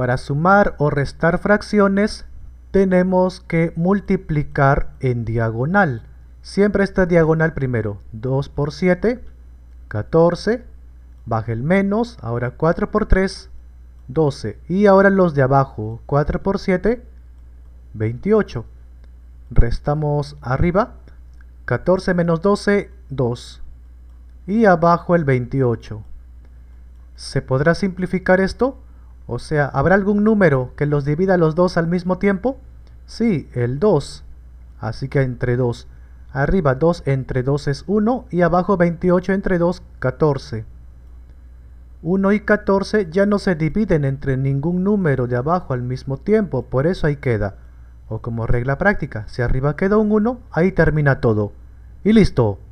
Para sumar o restar fracciones tenemos que multiplicar en diagonal. Siempre esta diagonal primero. 2 por 7, 14. Baje el menos, ahora 4 por 3, 12. Y ahora los de abajo, 4 por 7, 28. Restamos arriba, 14 menos 12, 2. Y abajo el 28. ¿Se podrá simplificar esto? O sea, ¿habrá algún número que los divida los dos al mismo tiempo? Sí, el 2. Así que entre 2. Arriba 2 entre 2 es 1 y abajo 28 entre 2, 14. 1 y 14 ya no se dividen entre ningún número de abajo al mismo tiempo, por eso ahí queda. O como regla práctica, si arriba queda un 1, ahí termina todo. Y listo.